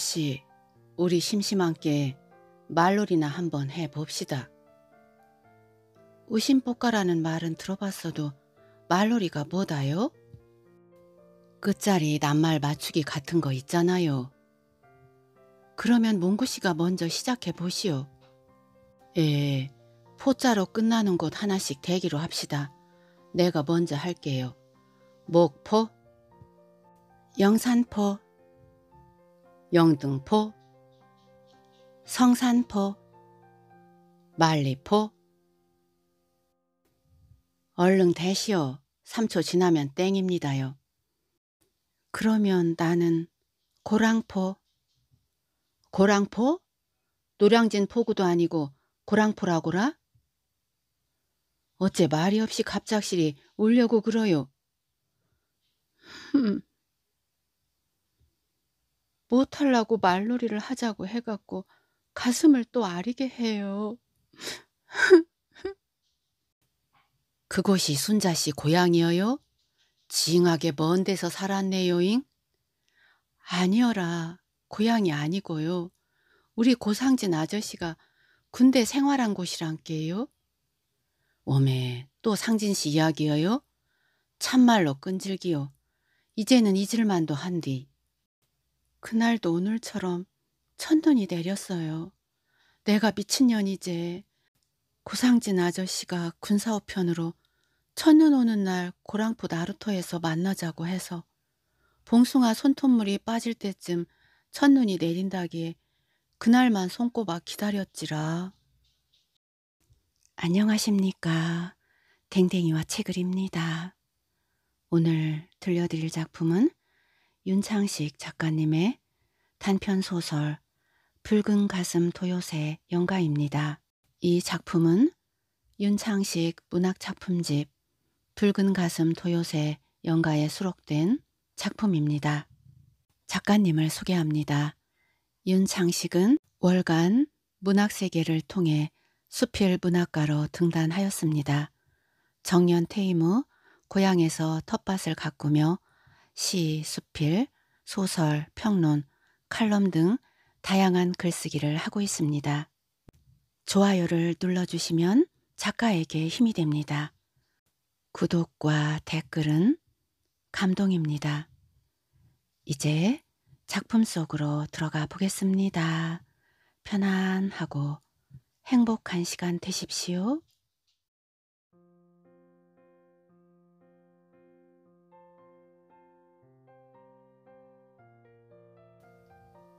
아가씨, 우리 심심한게 말놀이나 한번 해봅시다. 우심뽀까라는 말은 들어봤어도 말놀이가 뭐다요? 끝자리 낱말 맞추기 같은 거 있잖아요. 그러면 몽구씨가 먼저 시작해 보시오. 예, 포자로 끝나는 곳 하나씩 대기로 합시다. 내가 먼저 할게요. 목포, 영산포, 영등포, 성산포, 말리포. 얼른 대시오. 3초 지나면 땡입니다요. 그러면 나는 고랑포. 고랑포? 노량진 포구도 아니고 고랑포라고라? 어째 말이 없이 갑작시리 울려고 그러요. 흠, 못하려고 말놀이를 하자고 해갖고 가슴을 또 아리게 해요. 그곳이 순자씨 고향이어요? 징하게 먼 데서 살았네요잉? 아니어라. 고향이 아니고요. 우리 고상진 아저씨가 군대 생활한 곳이란께요. 오메, 또 상진씨 이야기여요? 참말로 끈질기요. 이제는 잊을만도 한뒤 그날도 오늘처럼 천눈이 내렸어요. 내가 미친년이제구상진 아저씨가 군사우편으로 첫눈 오는 날 고랑포 나루터에서 만나자고 해서 봉숭아 손톱물이 빠질 때쯤 첫눈이 내린다기에 그날만 손꼽아 기다렸지라. 안녕하십니까. 댕댕이와 책을입니다. 오늘 들려드릴 작품은 윤창식 작가님의 단편 소설 붉은 가슴 도요새 영가입니다이 작품은 윤창식 문학작품집 붉은 가슴 도요새 영가에 수록된 작품입니다. 작가님을 소개합니다. 윤창식은 월간 문학세계를 통해 수필 문학가로 등단하였습니다. 정년 퇴임 후 고향에서 텃밭을 가꾸며 시, 수필, 소설, 평론, 칼럼 등 다양한 글쓰기를 하고 있습니다. 좋아요를 눌러주시면 작가에게 힘이 됩니다. 구독과 댓글은 감동입니다. 이제 작품 속으로 들어가 보겠습니다. 편안하고 행복한 시간 되십시오.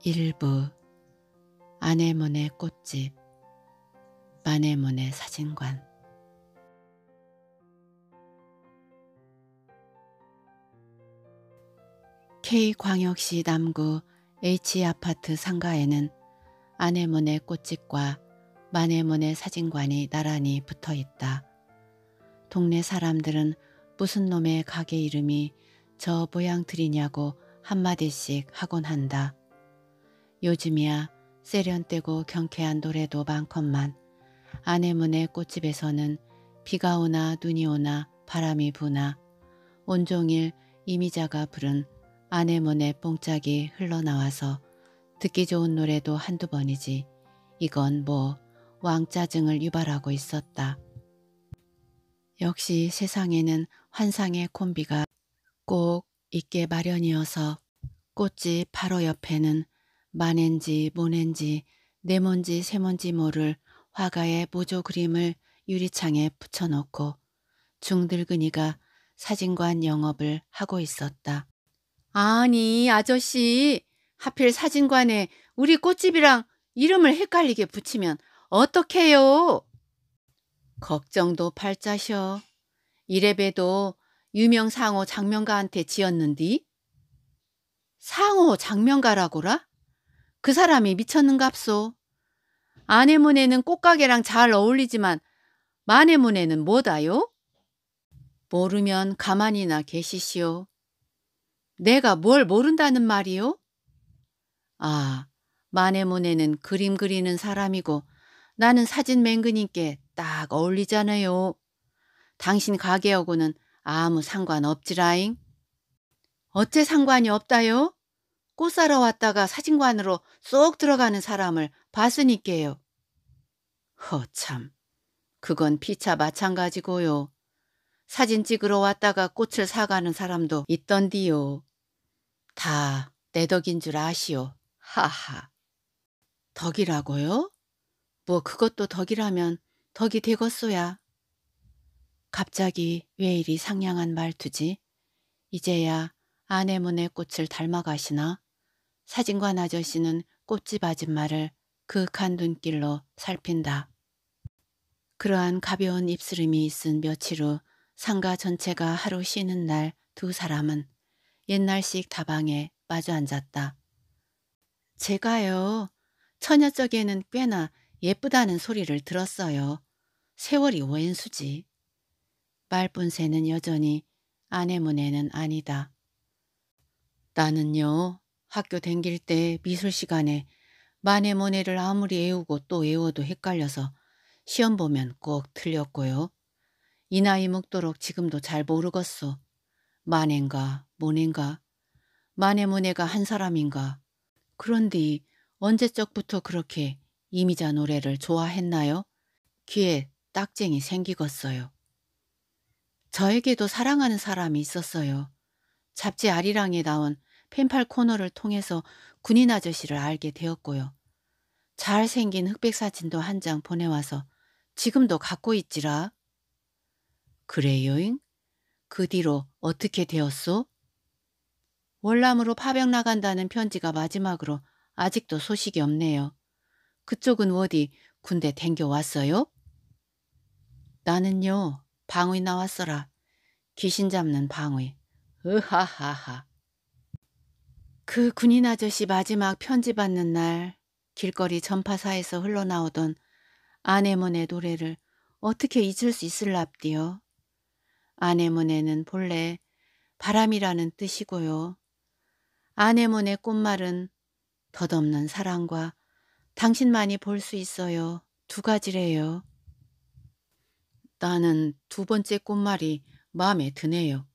일부 아내문의 꽃집 마네문의 사진관 K광역시 남구 H아파트 상가에는 아내문의 꽃집과 마네문의 사진관이 나란히 붙어 있다. 동네 사람들은 무슨 놈의 가게 이름이 저 모양들이냐고 한마디씩 하곤 한다. 요즘이야 세련되고 경쾌한 노래도 많건만 아내문의 꽃집에서는 비가 오나 눈이 오나 바람이 부나 온종일 이미자가 부른 아내문의 뽕짝이 흘러나와서 듣기 좋은 노래도 한두 번이지 이건 뭐 왕짜증을 유발하고 있었다. 역시 세상에는 환상의 콤비가 꼭 있게 마련이어서 꽃집 바로 옆에는 만엔지 모넨지 네먼지 세먼지 모를 화가의 모조 그림을 유리창에 붙여놓고 중들근이가 사진관 영업을 하고 있었다. 아니 아저씨 하필 사진관에 우리 꽃집이랑 이름을 헷갈리게 붙이면 어떡해요? 걱정도 팔자셔. 이래봬도 유명 상호 장명가한테 지었는디? 상호 장명가라고라? 그 사람이 미쳤는갑소. 아내문에는 꽃가게랑 잘 어울리지만 마네문에는 뭐다요? 모르면 가만히나 계시시오. 내가 뭘 모른다는 말이요? 아, 마네문에는 그림 그리는 사람이고 나는 사진 맹그님께 딱 어울리잖아요. 당신 가게하고는 아무 상관없지라잉. 어째 상관이 없다요? 꽃 사러 왔다가 사진관으로 쏙 들어가는 사람을 봤으니께요 허참, 그건 피차 마찬가지고요. 사진 찍으러 왔다가 꽃을 사가는 사람도 있던디요. 다 내 덕인 줄 아시오. 하하. 덕이라고요? 뭐 그것도 덕이라면 덕이 되겠소야. 갑자기 왜 이리 상냥한 말투지? 이제야 아내문의 꽃을 닮아가시나? 사진관 아저씨는 꽃집 아줌마를 극한 눈길로 살핀다. 그러한 가벼운 입술음이 있은 며칠 후 상가 전체가 하루 쉬는 날 두 사람은 옛날식 다방에 마주 앉았다. 제가요. 처녀쪽에는 꽤나 예쁘다는 소리를 들었어요. 세월이 웬수지. 말뿐새는 여전히 아내문에는 아니다. 나는요. 학교 댕길 때 미술 시간에 만네모네를 아무리 외우고 또 외워도 헷갈려서 시험 보면 꼭 틀렸고요. 이 나이 먹도록 지금도 잘 모르겠소. 만넨가 모넨가 만네모네가한 사람인가 그런데 언제적부터 그렇게 이미자 노래를 좋아했나요? 귀에 딱쟁이 생기겠어요. 저에게도 사랑하는 사람이 있었어요. 잡지 아리랑에 나온 펜팔 코너를 통해서 군인 아저씨를 알게 되었고요. 잘생긴 흑백 사진도 한 장 보내와서 지금도 갖고 있지라. 그래요잉? 그 뒤로 어떻게 되었소? 월남으로 파병 나간다는 편지가 마지막으로 아직도 소식이 없네요. 그쪽은 어디 군대 댕겨왔어요? 나는요 방위 나왔어라. 귀신 잡는 방위. 으하하하. 그 군인 아저씨 마지막 편지 받는 날 길거리 전파사에서 흘러나오던 아내몬의 노래를 어떻게 잊을 수 있을랍디요. 아내몬에는 본래 바람이라는 뜻이고요. 아내몬의 꽃말은 덧없는 사랑과 당신만이 볼 수 있어요. 두 가지래요. 나는 두 번째 꽃말이 마음에 드네요.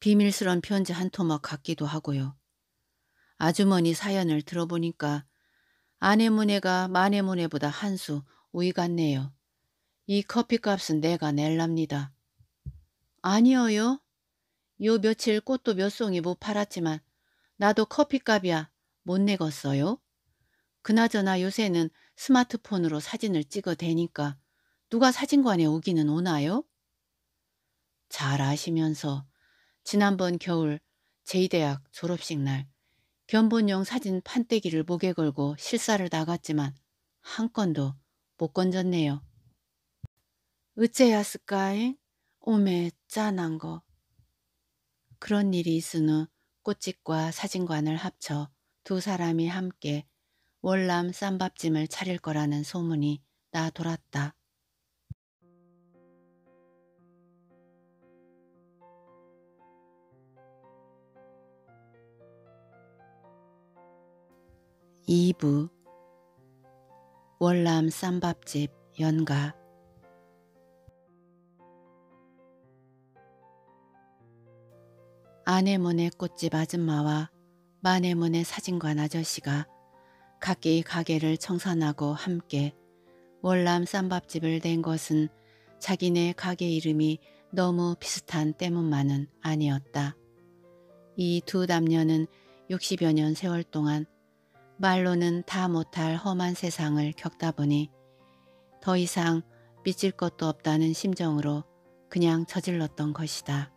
비밀스런 편지 한 토막 같기도 하고요. 아주머니 사연을 들어보니까 아내문해가 마네문해보다 한 수 우위 같네요. 이 커피값은 내가 낼랍니다. 아니어요. 요 며칠 꽃도 몇 송이 못 팔았지만 나도 커피값이야 못 내겠어요. 그나저나 요새는 스마트폰으로 사진을 찍어대니까 누가 사진관에 오기는 오나요? 잘 아시면서 지난번 겨울 제2대학 졸업식 날 견본용 사진 판때기를 목에 걸고 실사를 나갔지만 한 건도 못 건졌네요. 으째야스까이 오메 짠한 거. 그런 일이 있은 후 꽃집과 사진관을 합쳐 두 사람이 함께 월남 쌈밥찜을 차릴 거라는 소문이 나돌았다. 2부 월남 쌈밥집 연가 아내문의 꽃집 아줌마와 마네문의 사진관 아저씨가 각기 가게를 청산하고 함께 월남 쌈밥집을 낸 것은 자기네 가게 이름이 너무 비슷한 때문만은 아니었다. 이 두 남녀는 60여 년 세월 동안 말로는 다 못할 험한 세상을 겪다 보니 더 이상 미칠 것도 없다는 심정으로 그냥 저질렀던 것이다.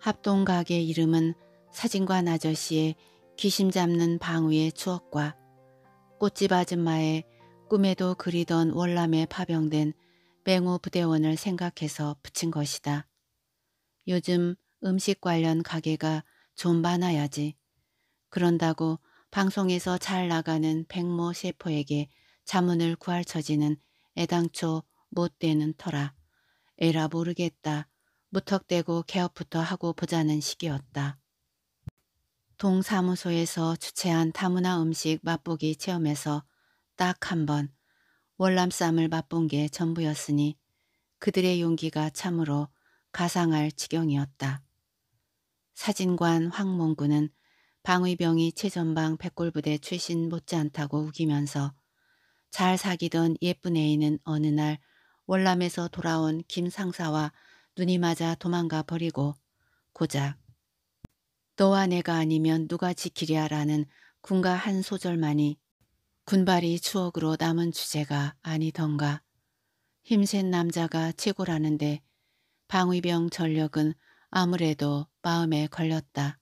합동가게 이름은 사진관 아저씨의 귀심 잡는 방위의 추억과 꽃집 아줌마의 꿈에도 그리던 월남에 파병된 맹호 부대원을 생각해서 붙인 것이다. 요즘 음식 관련 가게가 좀 많아야지. 그런다고 방송에서 잘 나가는 백모 셰퍼에게 자문을 구할 처지는 애당초 못 되는 터라 에라 모르겠다 무턱대고 개업부터 하고 보자는 시기였다. 동사무소에서 주최한 다문화 음식 맛보기 체험에서 딱 한 번 월남쌈을 맛본 게 전부였으니 그들의 용기가 참으로 가상할 지경이었다. 사진관 황몽구는 방위병이 최전방 백골부대 출신 못지않다고 우기면서 잘 사귀던 예쁜 애인은 어느 날 월남에서 돌아온 김 상사와 눈이 맞아 도망가 버리고 고작 너와 내가 아니면 누가 지키랴 라는 군가 한 소절만이 군발이 추억으로 남은 주제가 아니던가 힘센 남자가 최고라는데 방위병 전력은 아무래도 마음에 걸렸다.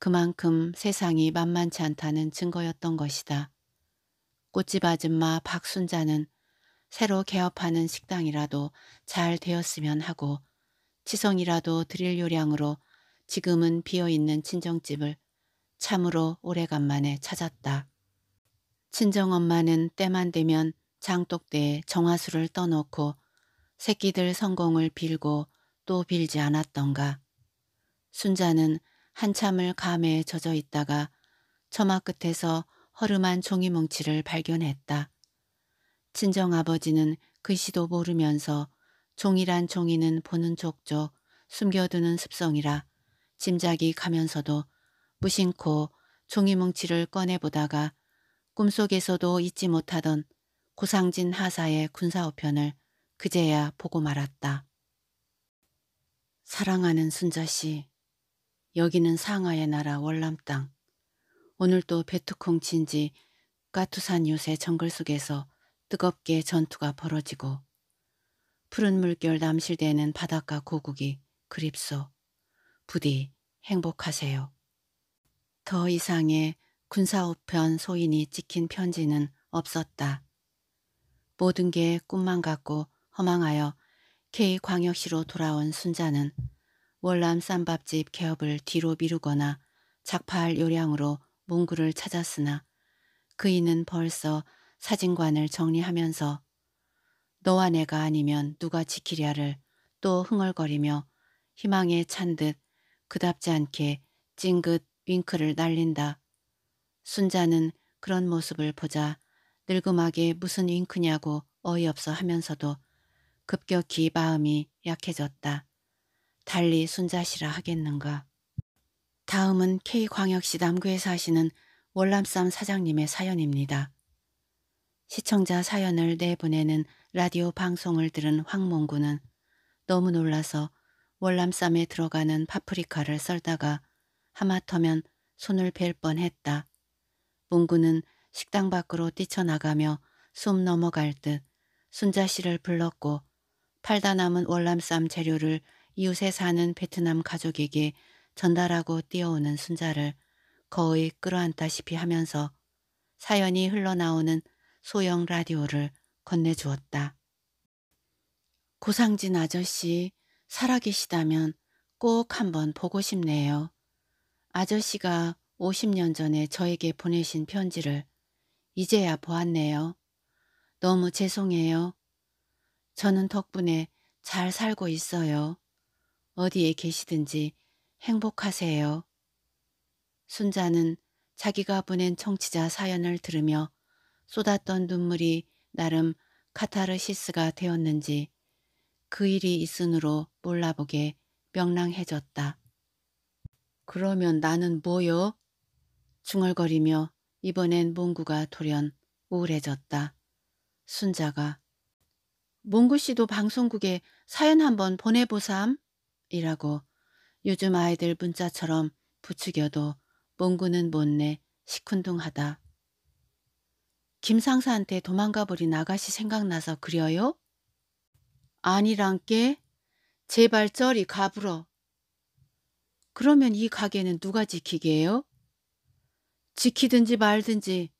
그만큼 세상이 만만치 않다는 증거였던 것이다. 꽃집 아줌마 박순자는 새로 개업하는 식당이라도 잘 되었으면 하고 치성이라도 드릴 요량으로 지금은 비어있는 친정집을 참으로 오래간만에 찾았다. 친정엄마는 때만 되면 장독대에 정화수를 떠놓고 새끼들 성공을 빌고 또 빌지 않았던가. 순자는 한참을 감에 젖어 있다가 처마 끝에서 허름한 종이 뭉치를 발견했다. 친정 아버지는 글씨도 모르면서 종이란 종이는 보는 족족 숨겨두는 습성이라 짐작이 가면서도 무심코 종이 뭉치를 꺼내보다가 꿈속에서도 잊지 못하던 고상진 하사의 군사우편을 그제야 보고 말았다. 사랑하는 순자씨, 여기는 상하의 나라 월남 땅. 오늘도 베트콩 친지 까투산 요새 정글 속에서 뜨겁게 전투가 벌어지고 푸른 물결 남실대는 바닷가 고국이 그립소. 부디 행복하세요. 더 이상의 군사우편 소인이 찍힌 편지는 없었다. 모든 게 꿈만 같고 허망하여 K광역시로 돌아온 순자는 월남 쌈밥집 개업을 뒤로 미루거나 작팔 요량으로 문구를 찾았으나 그이는 벌써 사진관을 정리하면서 너와 내가 아니면 누가 지키랴를 또 흥얼거리며 희망에 찬 듯 그답지 않게 찡긋 윙크를 날린다. 순자는 그런 모습을 보자 늙음하게 무슨 윙크냐고 어이없어 하면서도 급격히 마음이 약해졌다. 달리 순자시라 하겠는가. 다음은 K광역시 남구에 사시는 월남쌈 사장님의 사연입니다. 시청자 사연을 내보내는 라디오 방송을 들은 황몽구는 너무 놀라서 월남쌈에 들어가는 파프리카를 썰다가 하마터면 손을 벨 뻔했다. 몽구는 식당 밖으로 뛰쳐나가며 숨 넘어갈 듯 순자 씨를 불렀고 팔다 남은 월남쌈 재료를 이웃에 사는 베트남 가족에게 전달하고 뛰어오는 순자를 거의 끌어안다시피 하면서 사연이 흘러나오는 소형 라디오를 건네주었다. 고상진 아저씨 살아계시다면 꼭 한번 보고 싶네요. 아저씨가 50년 전에 저에게 보내신 편지를 이제야 보았네요. 너무 죄송해요. 저는 덕분에 잘 살고 있어요. 어디에 계시든지 행복하세요. 순자는 자기가 보낸 청취자 사연을 들으며 쏟았던 눈물이 나름 카타르시스가 되었는지 그 일이 있으므로 몰라보게 명랑해졌다. 그러면 나는 뭐요? 중얼거리며 이번엔 몽구가 돌연 우울해졌다. 순자가 몽구 씨도 방송국에 사연 한번 보내보삼. 이라고 요즘 아이들 문자처럼 부추겨도 몽구는 못내 시큰둥하다. 김상사한테 도망가 버린 아가씨 생각나서 그려요? 아니란께? 제발 저리 가불어. 그러면 이 가게는 누가 지키게요? 지키든지 말든지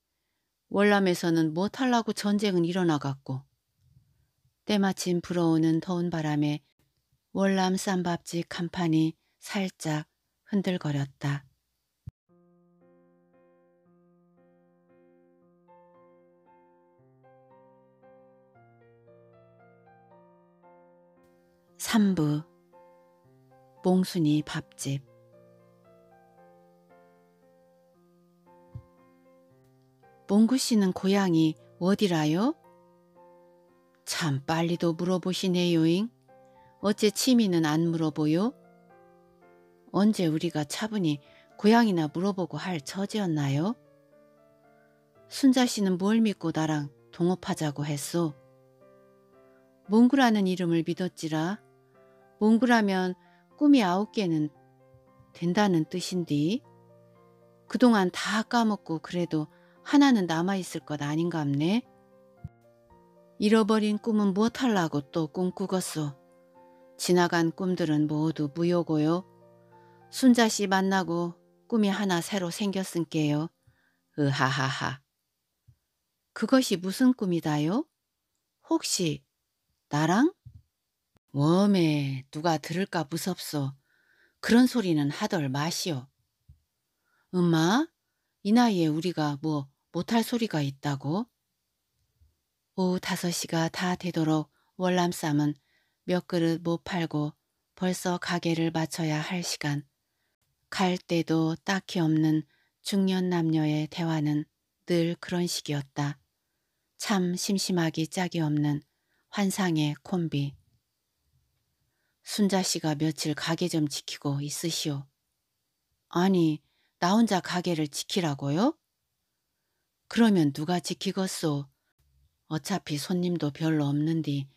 월남에서는 못하려고 뭐 전쟁은 일어나갔고 때마침 불어오는 더운 바람에 월남 쌈밥집 간판이 살짝 흔들거렸다. 3부 몽순이 밥집 몽구 씨는 고향이 어디라요? 참 빨리도 물어보시네요잉. 어째 취미는 안 물어보요? 언제 우리가 차분히 고향이나 물어보고 할 처지였나요? 순자 씨는 뭘 믿고 나랑 동업하자고 했소? 몽구라는 이름을 믿었지라. 몽구라면 꿈이 아홉 개는 된다는 뜻인디. 그동안 다 까먹고 그래도 하나는 남아있을 것 아닌가없네. 잃어버린 꿈은 무엇하려고 또 꿈꾸겠소. 지나간 꿈들은 모두 무효고요. 순자씨 만나고 꿈이 하나 새로 생겼은께요. 으하하하. 그것이 무슨 꿈이다요? 혹시 나랑? 웜에 누가 들을까 무섭소. 그런 소리는 하덜 마시오. 엄마, 이 나이에 우리가 뭐 못할 소리가 있다고? 오후 5시가 다 되도록 월남쌈은 몇 그릇 못 팔고 벌써 가게를 마쳐야 할 시간. 갈 때도 딱히 없는 중년 남녀의 대화는 늘 그런 식이었다. 참 심심하기 짝이 없는 환상의 콤비. 순자 씨가 며칠 가게 좀 지키고 있으시오. 아니, 나 혼자 가게를 지키라고요? 그러면 누가 지키겠소? 어차피 손님도 별로 없는디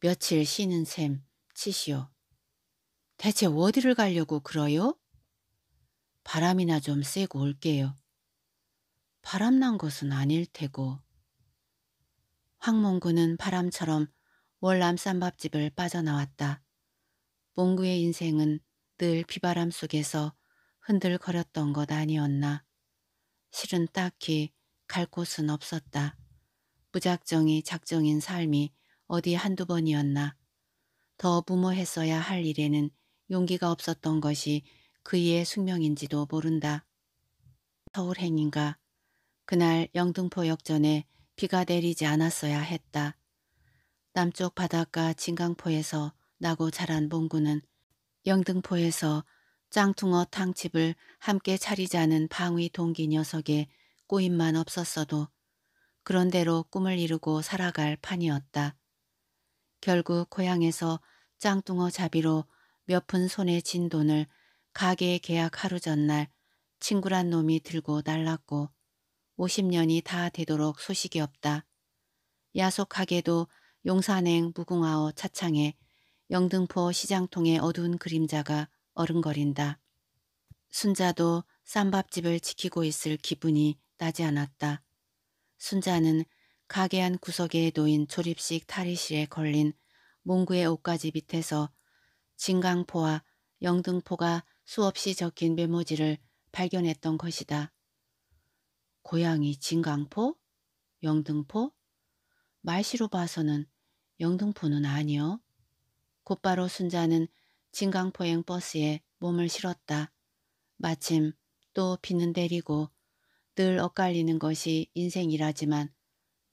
며칠 쉬는 셈 치시오. 대체 어디를 가려고 그러요? 바람이나 좀 쐬고 올게요. 바람난 것은 아닐 테고. 황몽구는 바람처럼 월남쌈밥집을 빠져나왔다. 몽구의 인생은 늘 비바람 속에서 흔들거렸던 것 아니었나. 실은 딱히 갈 곳은 없었다. 무작정이 작정인 삶이 어디 한두 번이었나. 더부모했어야할 일에는 용기가 없었던 것이 그의 숙명인지도 모른다. 서울 행인가. 그날 영등포역전에 비가 내리지 않았어야 했다. 남쪽 바닷가 진강포에서 나고 자란 봉구는 영등포에서 짱퉁어 탕집을 함께 차리자는 방위 동기 녀석의 꼬임만 없었어도 그런대로 꿈을 이루고 살아갈 판이었다. 결국 고향에서 짱뚱어 자비로 몇 푼 손에 진 돈을 가게 에 계약 하루 전날 친구란 놈이 들고 날랐고 50년이 다 되도록 소식이 없다. 야속하게도 용산행 무궁화호 차창에 영등포 시장통의 어두운 그림자가 어른거린다. 순자도 쌈밥집을 지키고 있을 기분이 나지 않았다. 순자는 가게 안 구석에 놓인 조립식 탈의실에 걸린 몽구의 옷가지 밑에서 진강포와 영등포가 수없이 적힌 메모지를 발견했던 것이다. 고향이 진강포? 영등포? 말씨로 봐서는 영등포는 아니요. 곧바로 순자는 진강포행 버스에 몸을 실었다. 마침 또 비는 내리고 늘 엇갈리는 것이 인생이라지만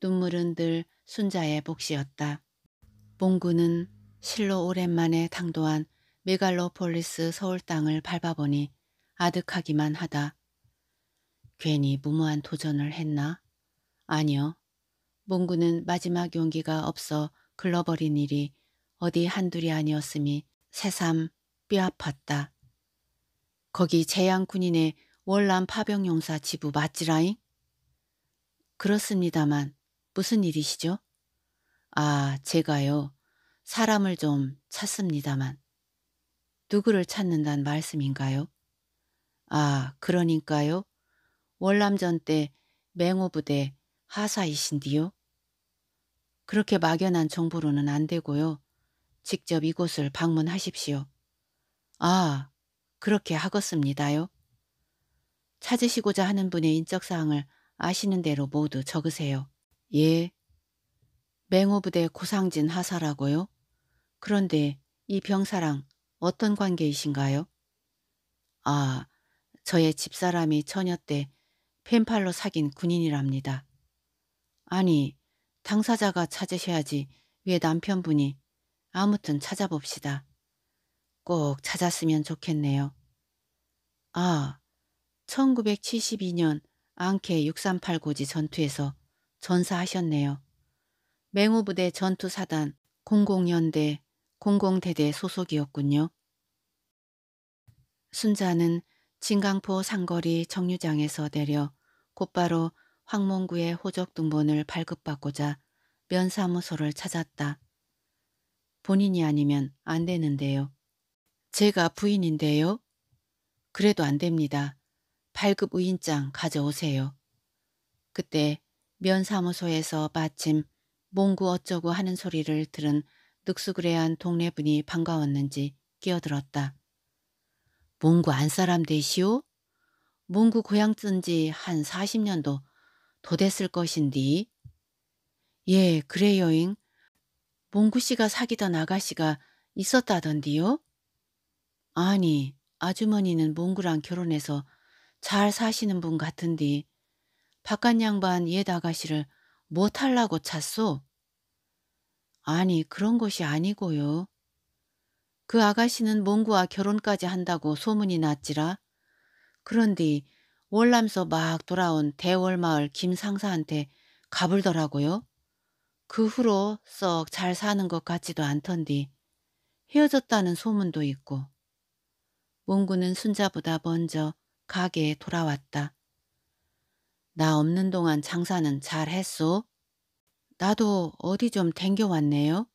눈물은 늘 순자의 복이였다 봉구는 실로 오랜만에 당도한 메갈로폴리스 서울 땅을 밟아보니 아득하기만 하다. 괜히 무모한 도전을 했나? 아니요. 봉구는 마지막 용기가 없어 글러버린 일이 어디 한둘이 아니었으니 새삼 뼈아팠다. 거기 재양군인의 월남 파병용사 지부 맞지라잉? 그렇습니다만 무슨 일이시죠? 아, 제가요. 사람을 좀 찾습니다만. 누구를 찾는단 말씀인가요? 아, 그러니까요. 월남전 때 맹호부대 하사이신디요? 그렇게 막연한 정보로는 안 되고요. 직접 이곳을 방문하십시오. 아, 그렇게 하겠습니다요. 찾으시고자 하는 분의 인적사항을 아시는 대로 모두 적으세요. 예. 맹호부대 고상진 하사라고요? 그런데 이 병사랑 어떤 관계이신가요? 아, 저의 집사람이 처녀 때 펜팔로 사귄 군인이랍니다. 아니, 당사자가 찾으셔야지 왜 남편분이 아무튼 찾아봅시다. 꼭 찾았으면 좋겠네요. 아, 1972년 앙케 638 고지 전투에서 전사하셨네요. 맹우부대 전투사단 0 0연대0 0대대 소속이었군요. 순자는 진강포 상거리 정류장에서 내려 곧바로 황몽구의 호적등본을 발급받고자 면사무소를 찾았다. 본인이 아니면 안 되는데요. 제가 부인인데요. 그래도 안 됩니다. 발급 의인장 가져오세요. 그때 면사무소에서 마침 몽구 어쩌고 하는 소리를 들은 늑수그레한 동네분이 반가웠는지 끼어들었다. 몽구 안사람 되시오? 몽구 고향 쓴지 한 40년도 더 됐을 것인디. 예, 그래요잉. 몽구 씨가 사귀던 아가씨가 있었다던디요? 아니, 아주머니는 몽구랑 결혼해서 잘 사시는 분 같은디 바깥 양반 옛 아가씨를 못탈라고 찼소? 아니 그런 것이 아니고요. 그 아가씨는 몽구와 결혼까지 한다고 소문이 났지라. 그런데 월남서 막 돌아온 대월마을 김상사한테 가불더라고요. 그 후로 썩 잘 사는 것 같지도 않던디 헤어졌다는 소문도 있고 몽구는 순자보다 먼저 가게에 돌아왔다. 나 없는 동안 장사는 잘 했소? 나도 어디 좀 댕겨왔네요.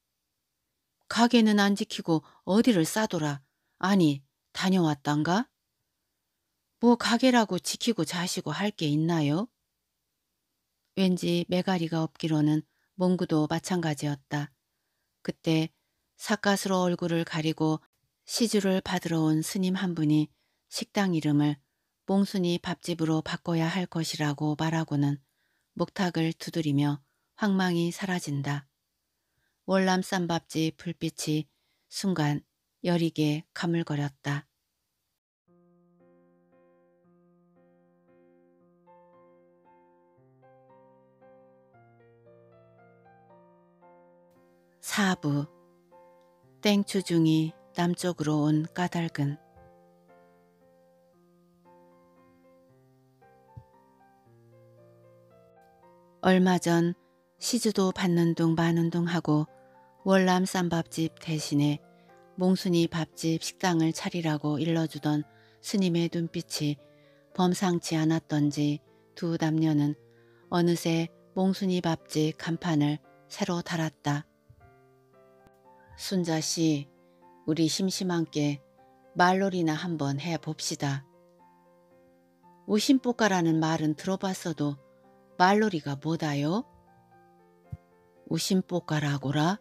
가게는 안 지키고 어디를 싸돌아. 아니, 다녀왔단가? 뭐 가게라고 지키고 자시고 할 게 있나요? 왠지 메가리가 없기로는 몽구도 마찬가지였다. 그때 사가스로 얼굴을 가리고 시주를 받으러 온 스님 한 분이 식당 이름을 뽕순이 밥집으로 바꿔야 할 것이라고 말하고는 목탁을 두드리며 황망이 사라진다. 월남 쌈밥집 불빛이 순간 여리게 가물거렸다. 사부 땡추중이 남쪽으로 온 까닭은 얼마 전 시주도 받는 둥 마는 둥 하고 월남 쌈밥집 대신에 몽순이 밥집 식당을 차리라고 일러주던 스님의 눈빛이 범상치 않았던지 두 남녀는 어느새 몽순이 밥집 간판을 새로 달았다. 순자씨, 우리 심심한게 말놀이나 한번 해봅시다. 우심뽀까라는 말은 들어봤어도 말놀이가 뭐다요? 우심뽀까라고라?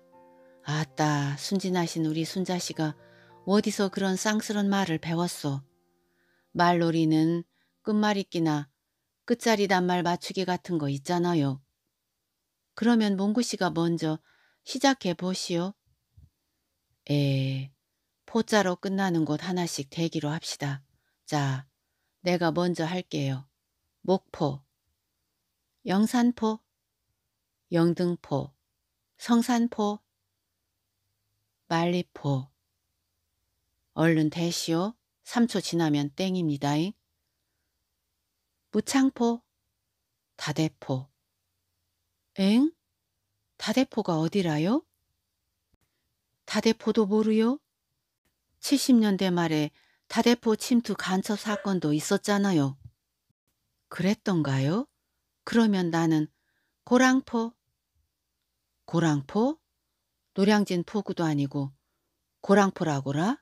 아따 순진하신 우리 순자씨가 어디서 그런 쌍스런 말을 배웠소. 말놀이는 끝말잇기나 끝자리 단말 맞추기 같은 거 있잖아요. 그러면 몽구씨가 먼저 시작해 보시오. 에, 포자로 끝나는 곳 하나씩 대기로 합시다. 자, 내가 먼저 할게요. 목포 영산포, 영등포, 성산포, 말리포. 얼른 대시오. 3초 지나면 땡입니다. 무창포, 다대포. 엥? 다대포가 어디라요? 다대포도 모르요? 70년대 말에 다대포 침투 간첩 사건도 있었잖아요. 그랬던가요? 그러면 나는 고랑포. 고랑포? 노량진 포구도 아니고 고랑포라고라?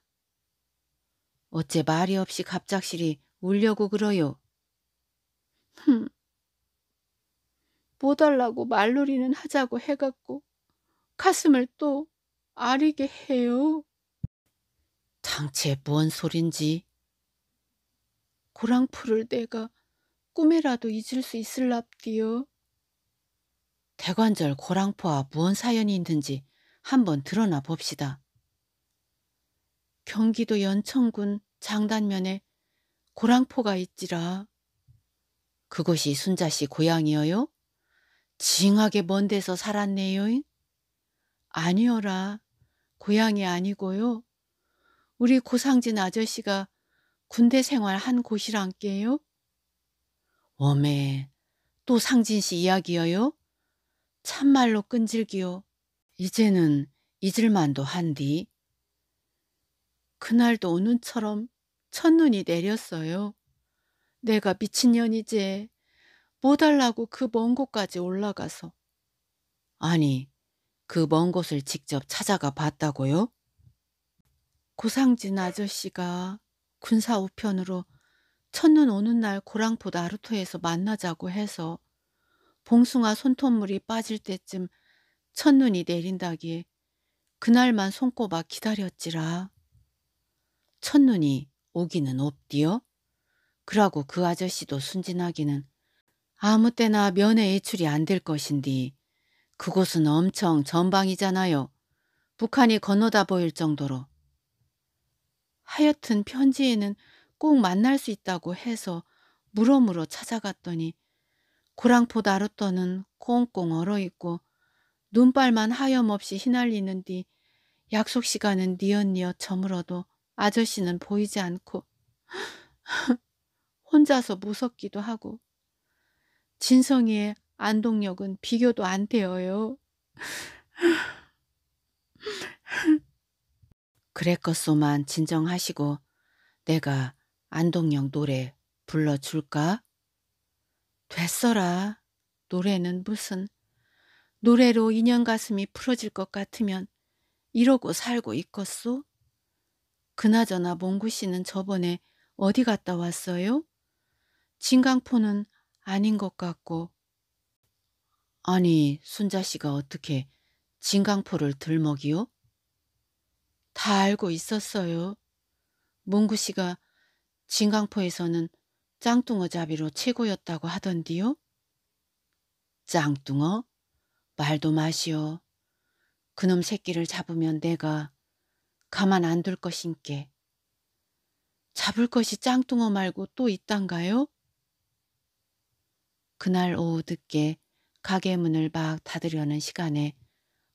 어째 말이 없이 갑작시리 울려고 그러요? 흠. 뭐달라고 말놀이는 하자고 해갖고 가슴을 또 아리게 해요. 당체 뭔 소린지. 고랑포를 내가 꿈에라도 잊을 수 있을랍디요. 대관절 고랑포와 무언 사연이 있는지 한번 드러나 봅시다. 경기도 연천군 장단면에 고랑포가 있지라. 그곳이 순자씨 고향이어요? 징하게 먼 데서 살았네요. 아니어라. 고향이 아니고요. 우리 고상진 아저씨가 군대 생활 한 곳이란께요. 어메, 또 상진 씨 이야기여요? 참말로 끈질기요. 이제는 잊을만도 한디. 그날도 오눈처럼 첫눈이 내렸어요. 내가 미친년이제뭐 달라고 그 먼 곳까지 올라가서. 아니, 그 먼 곳을 직접 찾아가 봤다고요? 고상진 아저씨가 군사 우편으로 첫눈 오는 날 고랑포 나루토에서 만나자고 해서 봉숭아 손톱물이 빠질 때쯤 첫눈이 내린다기에 그날만 손꼽아 기다렸지라. 첫눈이 오기는 없디요. 그러고 그 아저씨도 순진하기는 아무 때나 면회 예출이 안 될 것인디 그곳은 엄청 전방이잖아요. 북한이 건너다 보일 정도로. 하여튼 편지에는 꼭 만날 수 있다고 해서 물어물어 찾아갔더니 고랑포 나룻더는 꽁꽁 얼어있고 눈발만 하염없이 휘날리는 뒤 약속 시간은 니언니어 저물어도 아저씨는 보이지 않고 혼자서 무섭기도 하고 진성이의 안동역은 비교도 안 되어요. 그랬것소만 진정하시고 내가 안동영 노래 불러줄까? 됐어라. 노래는 무슨 노래로 인연 가슴이 풀어질 것 같으면 이러고 살고 있겠소? 그나저나 몽구 씨는 저번에 어디 갔다 왔어요? 진강포는 아닌 것 같고. 아니, 순자 씨가 어떻게 진강포를 들먹이요? 다 알고 있었어요. 몽구 씨가 진강포에서는 짱뚱어 잡이로 최고였다고 하던디요? 짱뚱어? 말도 마시오. 그놈 새끼를 잡으면 내가 가만 안 둘 것인께. 잡을 것이 짱뚱어 말고 또 있단가요? 그날 오후 늦게 가게 문을 막 닫으려는 시간에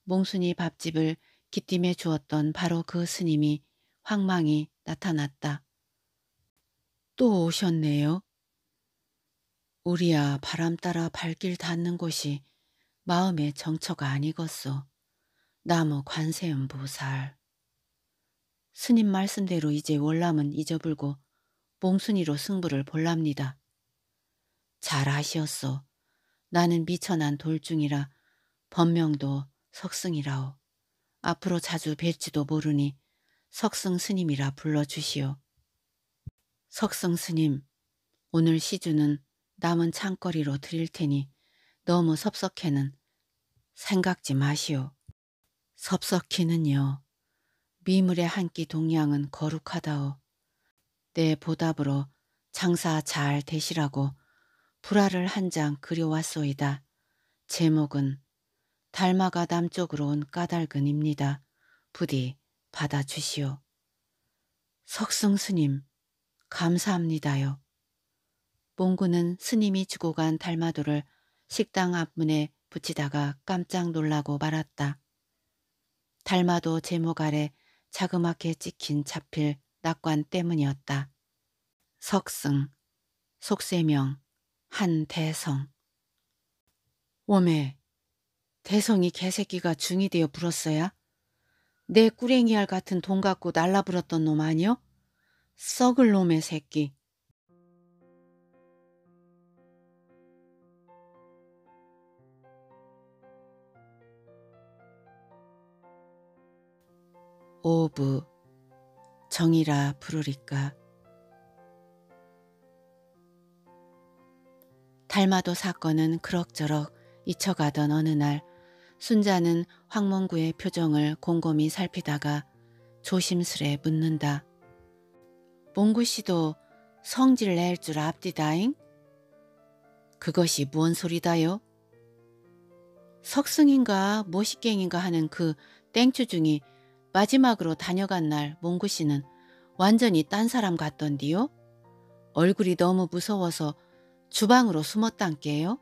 몽순이 밥집을 기띔해 주었던 바로 그 스님이 황망히 나타났다. 또 오셨네요. 우리야 바람 따라 발길 닿는 곳이 마음의 정처가 아니겠소. 나무 관세음 보살. 스님 말씀대로 이제 월남은 잊어불고 봉순이로 승부를 볼랍니다. 잘하시었소. 나는 미천한 돌중이라 법명도 석승이라오. 앞으로 자주 뵐지도 모르니 석승 스님이라 불러주시오. 석성 스님, 오늘 시주는 남은 창거리로 드릴 테니 너무 섭섭해는 생각지 마시오. 섭섭히는요. 미물의 한 끼 동량은 거룩하다오. 내 보답으로 장사 잘 되시라고 불화를 한 장 그려왔소이다. 제목은 달마가 남쪽으로 온 까닭은입니다. 부디 받아주시오. 석승스님 감사합니다요. 몽구는 스님이 주고 간 달마도를 식당 앞문에 붙이다가 깜짝 놀라고 말았다. 달마도 제목 아래 자그맣게 찍힌 자필 낙관 때문이었다. 석승, 속세명, 한대성. 오메, 대성이 개새끼가 중이 되어 불었어야? 내 꾸랭이알 같은 돈 갖고 날라 불었던 놈 아니여? 썩을 놈의 새끼. 오브 정이라 부르리까 달마도 사건은 그럭저럭 잊혀가던 어느 날 순자는 황몽구의 표정을 곰곰이 살피다가 조심스레 묻는다. 봉구 씨도 성질 낼 줄 압디다잉? 그것이 뭔 소리다요? 석승인가 모시갱인가 하는 그 땡추중이 마지막으로 다녀간 날 몽구 씨는 완전히 딴 사람 같던디요? 얼굴이 너무 무서워서 주방으로 숨었단께요?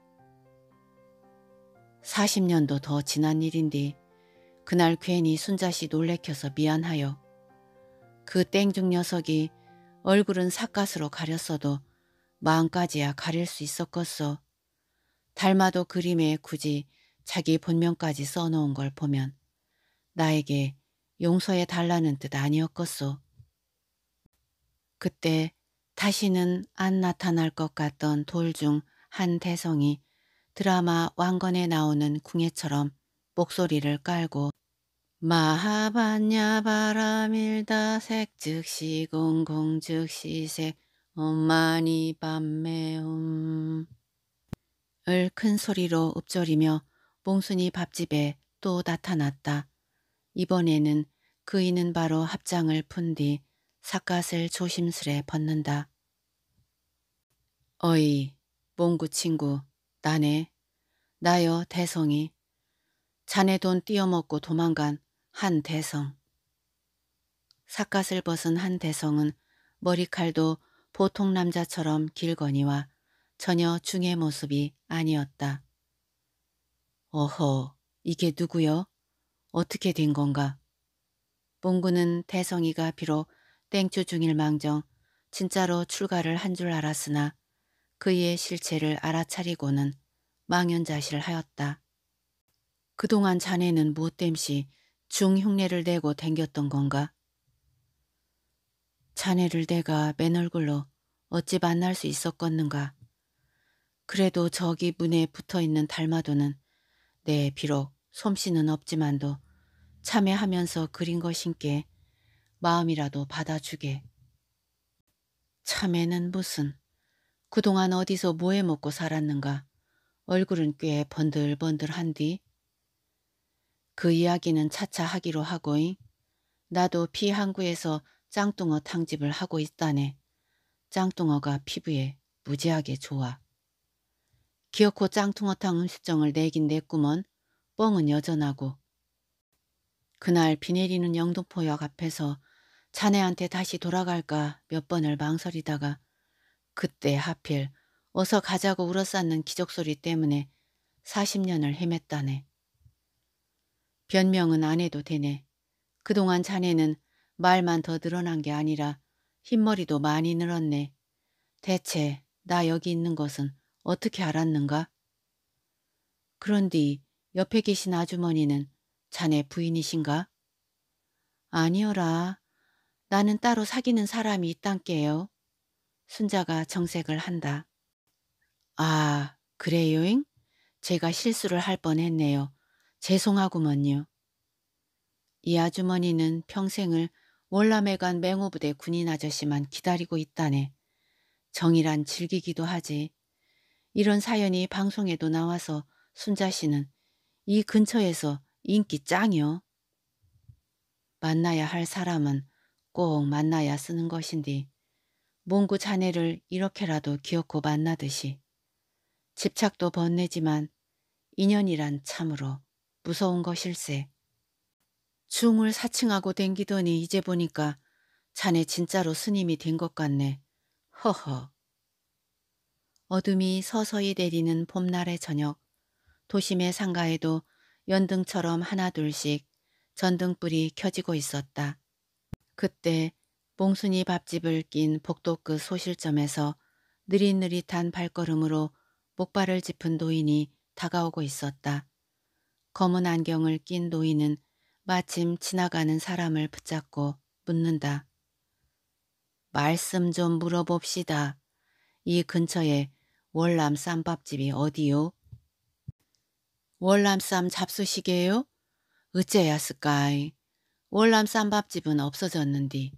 40년도 더 지난 일인데 그날 괜히 순자씨 놀래켜서 미안하여 그 땡중 녀석이 얼굴은 삿갓으로 가렸어도 마음까지야 가릴 수있었겄소 닮아도 그림에 굳이 자기 본명까지 써놓은 걸 보면 나에게 용서해 달라는 뜻아니었겄소 그때 다시는 안 나타날 것 같던 돌 중 한 대성이 드라마 왕건에 나오는 궁예처럼 목소리를 깔고 마하반야 바라밀다 색즉시 공공즉시색 엄마니 밤매움 음. 을큰 소리로 읊조리며 봉순이 밥집에 또 나타났다. 이번에는 그이는 바로 합장을 푼뒤 삿갓을 조심스레 벗는다. 어이, 봉구 친구, 나네. 나여 대성이. 자네 돈 띄어먹고 도망간 한 대성. 삿갓을 벗은 한 대성은 머리칼도 보통 남자처럼 길거니와 전혀 중의 모습이 아니었다. 어허, 이게 누구여 어떻게 된 건가? 봉구는 대성이가 비록 땡초 중일 망정 진짜로 출가를 한 줄 알았으나 그의 실체를 알아차리고는 망연자실하였다. 그동안 자네는 무엇 땜시 중흉내를 내고 댕겼던 건가? 자네를 내가 맨 얼굴로 어찌 만날 수 있었겠는가? 그래도 저기 문에 붙어있는 달마도는 내 네, 비록 솜씨는 없지만도 참회하면서 그린 것인께 마음이라도 받아주게. 참회는 무슨 그동안 어디서 뭐해 먹고 살았는가 얼굴은 꽤 번들번들한 뒤그 이야기는 차차 하기로 하고이. 나도 피항구에서 짱뚱어 탕집을 하고 있다네. 짱뚱어가 피부에 무지하게 좋아. 기어코 짱뚱어탕 음식점을 내긴 냈구먼 뻥은 여전하고. 그날 비 내리는 영등포역 앞에서 자네한테 다시 돌아갈까 몇 번을 망설이다가 그때 하필 어서 가자고 울어쌓는 기적소리 때문에 40년을 헤맸다네. 변명은 안 해도 되네. 그동안 자네는 말만 더 늘어난 게 아니라 흰머리도 많이 늘었네. 대체 나 여기 있는 것은 어떻게 알았는가? 그런뒤 옆에 계신 아주머니는 자네 부인이신가? 아니어라. 나는 따로 사귀는 사람이 있단께요. 순자가 정색을 한다. 아, 그래요잉? 제가 실수를 할 뻔했네요. 죄송하구먼요. 이 아주머니는 평생을 월남에 간 맹호부대 군인 아저씨만 기다리고 있다네. 정이란 즐기기도 하지. 이런 사연이 방송에도 나와서 순자 씨는 이 근처에서 인기 짱이요. 만나야 할 사람은 꼭 만나야 쓰는 것인디. 몽구 자네를 이렇게라도 기어코 만나듯이. 집착도 번내지만 인연이란 참으로 무서운 것일세. 중을 사칭하고 댕기더니 이제 보니까 자네 진짜로 스님이 된 것 같네. 허허. 어둠이 서서히 내리는 봄날의 저녁, 도심의 상가에도 연등처럼 하나둘씩 전등불이 켜지고 있었다. 그때 봉순이 밥집을 낀 복도 끝 소실점에서 느릿느릿한 발걸음으로 목발을 짚은 노인이 다가오고 있었다. 검은 안경을 낀 노인은 마침 지나가는 사람을 붙잡고 묻는다. 말씀 좀 물어봅시다. 이 근처에 월남 쌈밥집이 어디요? 월남 쌈 잡수시게요? 어째야 스까이. 월남 쌈밥집은 없어졌는디.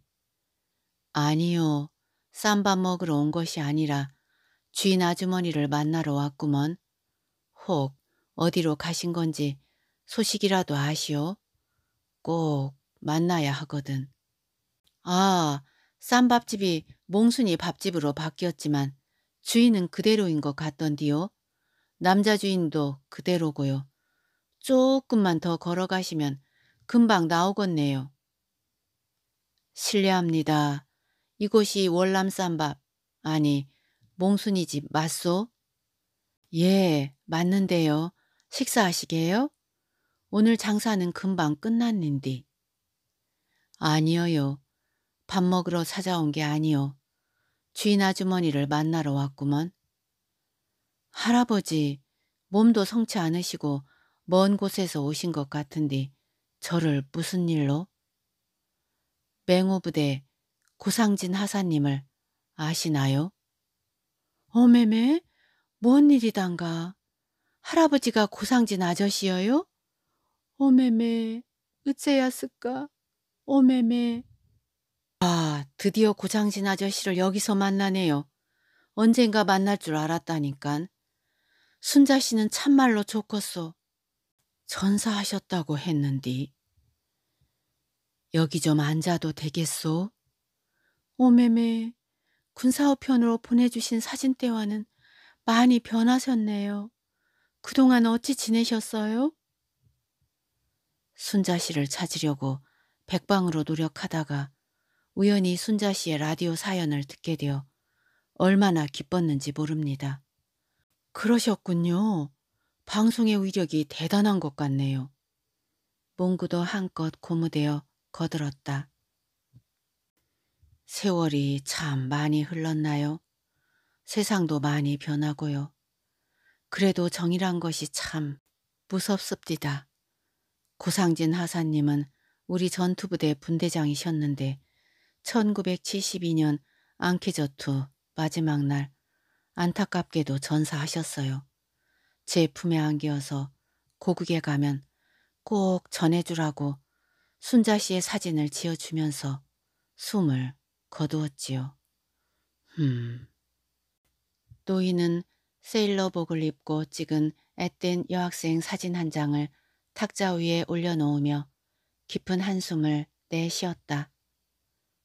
아니요. 쌈밥 먹으러 온 것이 아니라 주인 아주머니를 만나러 왔구먼. 혹 어디로 가신 건지 소식이라도 아시오. 꼭 만나야 하거든. 아, 쌈밥집이 몽순이 밥집으로 바뀌었지만 주인은 그대로인 것 같던디요. 남자 주인도 그대로고요. 조금만 더 걸어가시면 금방 나오겠네요. 실례합니다. 이곳이 월남 쌈밥, 아니 몽순이 집 맞소? 예, 맞는데요. 식사하시게요? 오늘 장사는 금방 끝났는디. 아니어요. 밥 먹으러 찾아온 게 아니요. 주인 아주머니를 만나러 왔구먼. 할아버지 몸도 성치 않으시고 먼 곳에서 오신 것 같은데 저를 무슨 일로? 맹호부대 고상진 하사님을 아시나요? 어메메? 뭔 일이단가? 할아버지가 고상진 아저씨여요? 어메메, 으째야을까 어메메. 아, 드디어 고장진 아저씨를 여기서 만나네요. 언젠가 만날 줄 알았다니깐. 순자 씨는 참말로 좋겠소. 전사하셨다고 했는디. 여기 좀 앉아도 되겠소? 오메메, 어, 군사우편으로 보내주신 사진 때와는 많이 변하셨네요. 그동안 어찌 지내셨어요? 순자씨를 찾으려고 백방으로 노력하다가 우연히 순자씨의 라디오 사연을 듣게 되어 얼마나 기뻤는지 모릅니다. 그러셨군요. 방송의 위력이 대단한 것 같네요. 몽구도 한껏 고무되어 거들었다. 세월이 참 많이 흘렀나요? 세상도 많이 변하고요. 그래도 정이란 것이 참무섭습니다 고상진 하사님은 우리 전투부대 분대장이셨는데 1972년 앙케저투 마지막 날 안타깝게도 전사하셨어요. 제 품에 안겨서 고국에 가면 꼭 전해주라고 순자 씨의 사진을 지어주면서 숨을 거두었지요. 흠. 노인은 세일러복을 입고 찍은 앳된 여학생 사진 한 장을 탁자 위에 올려놓으며 깊은 한숨을 내쉬었다.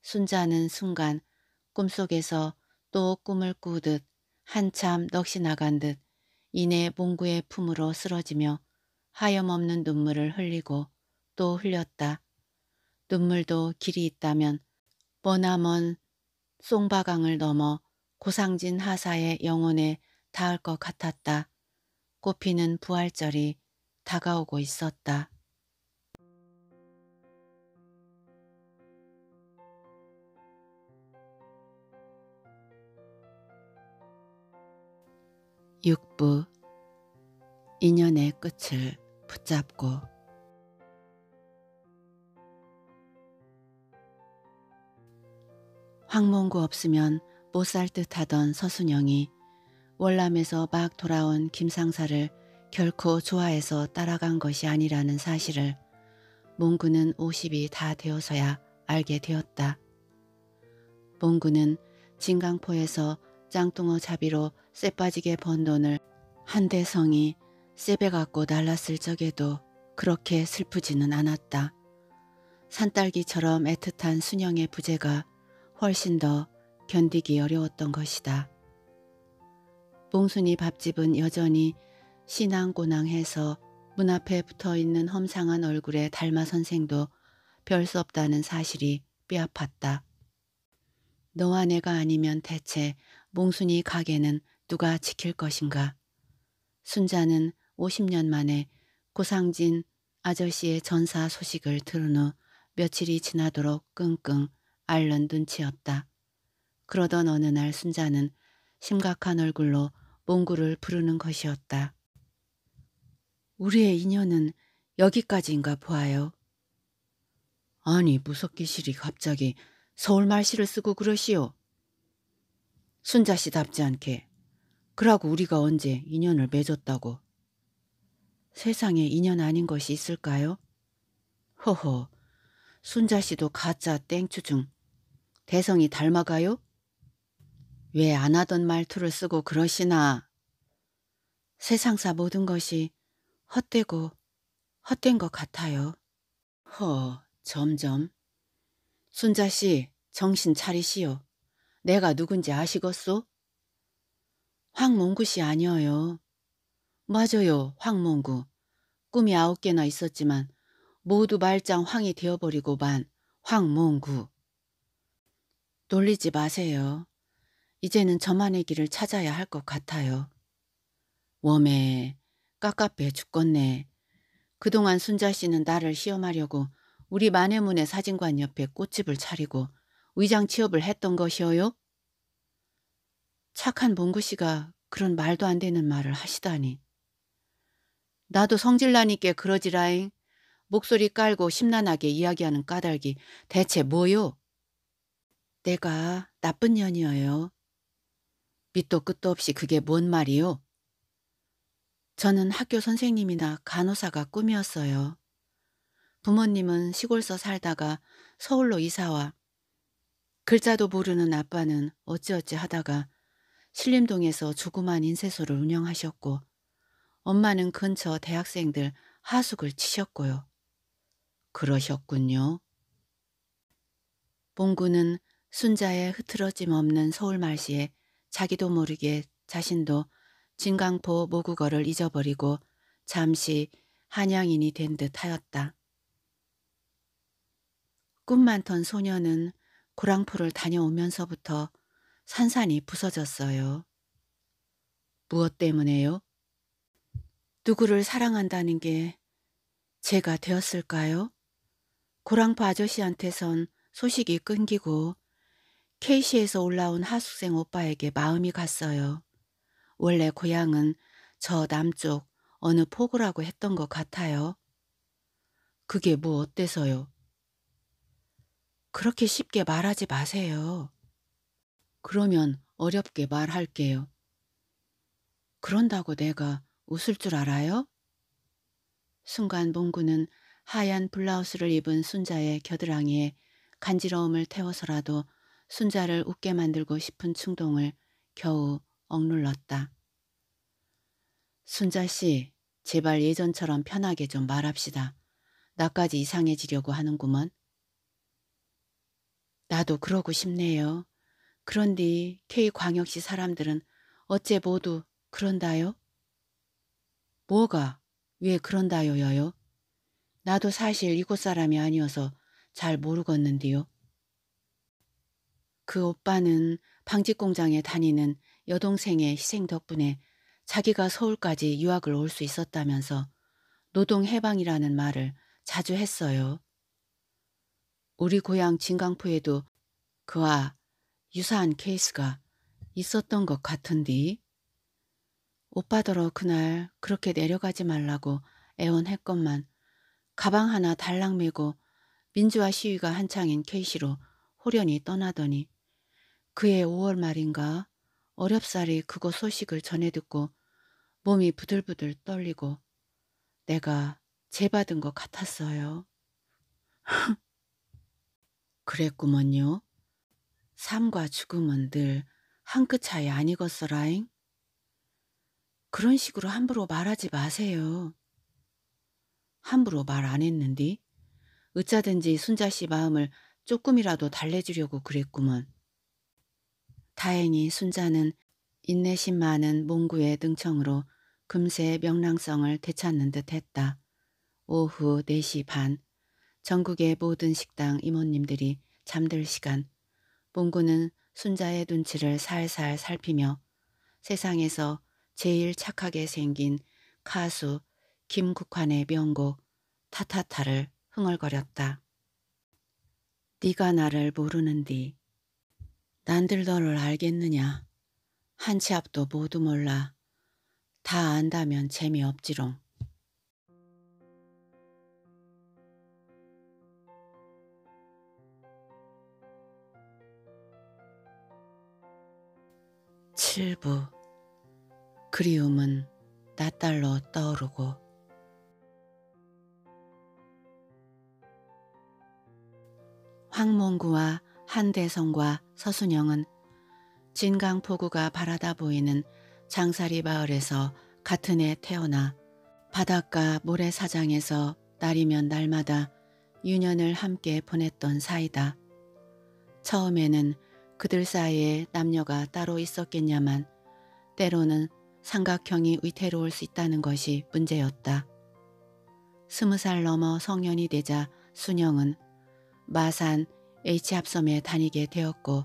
순자는 순간 꿈속에서 또 꿈을 꾸듯 한참 넋이 나간 듯 이내 봉구의 품으로 쓰러지며 하염없는 눈물을 흘리고 또 흘렸다. 눈물도 길이 있다면 머나먼 송바강을 넘어 고상진 하사의 영혼에 닿을 것 같았다. 꽃피는 부활절이 다가오고 있었다. 육부 인연의 끝을 붙잡고 황몽구 없으면 못살 듯하던 서순영이 월남에서 막 돌아온 김상사를 결코 좋아해서 따라간 것이 아니라는 사실을 몽구는 50이 다 되어서야 알게 되었다. 몽구는 진강포에서 짱뚱어 자비로 쎄빠지게 번 돈을 한대성이 쎄배 갖고 날랐을 적에도 그렇게 슬프지는 않았다. 산딸기처럼 애틋한 순영의 부재가 훨씬 더 견디기 어려웠던 것이다. 봉순이 밥집은 여전히 신앙고낭해서 문 앞에 붙어있는 험상한 얼굴의 달마 선생도 별 수 없다는 사실이 뼈아팠다. 너와 내가 아니면 대체 몽순이 가게는 누가 지킬 것인가. 순자는 50년 만에 고상진 아저씨의 전사 소식을 들은 후 며칠이 지나도록 끙끙 앓는 눈치였다. 그러던 어느 날 순자는 심각한 얼굴로 몽구를 부르는 것이었다. 우리의 인연은 여기까지인가 보아요. 아니 무섭기 실이 갑자기 서울 말씨를 쓰고 그러시오. 순자씨 답지 않게 그러고 우리가 언제 인연을 맺었다고. 세상에 인연 아닌 것이 있을까요? 허허 순자씨도 가짜 땡추중 대성이 닮아가요? 왜 안 하던 말투를 쓰고 그러시나? 세상사 모든 것이 헛되고 헛된 것 같아요. 허, 점점. 순자씨, 정신 차리시오. 내가 누군지 아시겠소? 황몽구씨 아니어요. 맞아요, 황몽구. 꿈이 아홉 개나 있었지만 모두 말짱 황이 되어버리고만 황몽구. 놀리지 마세요. 이제는 저만의 길을 찾아야 할 것 같아요. 웜에 깝깝해 죽겠네. 그동안 순자 씨는 나를 시험하려고 우리 마네문의 사진관 옆에 꽃집을 차리고 위장 취업을 했던 것이어요? 착한 봉구 씨가 그런 말도 안 되는 말을 하시다니. 나도 성질나니께 그러지라잉. 목소리 깔고 심란하게 이야기하는 까닭이 대체 뭐요? 내가 나쁜 년이어요. 밑도 끝도 없이 그게 뭔 말이요? 저는 학교 선생님이나 간호사가 꿈이었어요. 부모님은 시골서 살다가 서울로 이사와 글자도 모르는 아빠는 어찌어찌 하다가 신림동에서 조그만 인쇄소를 운영하셨고 엄마는 근처 대학생들 하숙을 치셨고요. 그러셨군요. 봉구는 순자의 흐트러짐 없는 서울 말씨에 자기도 모르게 자신도 진강포 모국어를 잊어버리고 잠시 한양인이 된 듯하였다. 꿈 많던 소녀는 고랑포를 다녀오면서부터 산산이 부서졌어요. 무엇 때문에요? 누구를 사랑한다는 게 제가 되었을까요? 고랑포 아저씨한테선 소식이 끊기고 케이시에서 올라온 하숙생 오빠에게 마음이 갔어요. 원래 고향은 저 남쪽 어느 포구라고 했던 것 같아요. 그게 뭐 어때서요? 그렇게 쉽게 말하지 마세요. 그러면 어렵게 말할게요. 그런다고 내가 웃을 줄 알아요? 순간 봉구는 하얀 블라우스를 입은 순자의 겨드랑이에 간지러움을 태워서라도 순자를 웃게 만들고 싶은 충동을 겨우 억눌렀다. 순자씨, 제발 예전처럼 편하게 좀 말합시다. 나까지 이상해지려고 하는구먼. 나도 그러고 싶네요. 그런데 K광역시 사람들은 어째 모두 그런다요? 뭐가 왜 그런다요여요? 나도 사실 이곳 사람이 아니어서 잘 모르겠는데요. 그 오빠는 방직공장에 다니는 여동생의 희생 덕분에 자기가 서울까지 유학을 올 수 있었다면서 노동해방이라는 말을 자주 했어요. 우리 고향 진강포에도 그와 유사한 케이스가 있었던 것 같은디. 오빠더러 그날 그렇게 내려가지 말라고 애원했건만 가방 하나 달랑 메고 민주화 시위가 한창인 케이시로 호련히 떠나더니 그해 5월 말인가 어렵사리 그곳 소식을 전해 듣고 몸이 부들부들 떨리고 내가 재받은 것 같았어요. 그랬구먼요. 삶과 죽음은 늘 한 끗 차이 아니겠어라잉? 그런 식으로 함부로 말하지 마세요. 함부로 말 안 했는디? 어쩌든지 순자씨 마음을 조금이라도 달래주려고 그랬구먼. 다행히 순자는 인내심 많은 몽구의 능청으로 금세 명랑성을 되찾는 듯 했다. 오후 4시 반 전국의 모든 식당 임원님들이 잠들 시간 몽구는 순자의 눈치를 살살 살피며 세상에서 제일 착하게 생긴 가수 김국환의 명곡 타타타를 흥얼거렸다. 네가 나를 모르는디 난들 너를 알겠느냐. 한치 앞도 모두 몰라. 다 안다면 재미없지롱. 7부 그리움은 낯달로 떠오르고 황몽구와 한대성과 서순영은 진강포구가 바라다 보이는 장사리 마을에서 같은 해 태어나 바닷가 모래사장에서 날이면 날마다 유년을 함께 보냈던 사이다. 처음에는 그들 사이에 남녀가 따로 있었겠냐만 때로는 삼각형이 위태로울 수 있다는 것이 문제였다. 스무 살 넘어 성년이 되자 순영은 마산 H 합섬에 다니게 되었고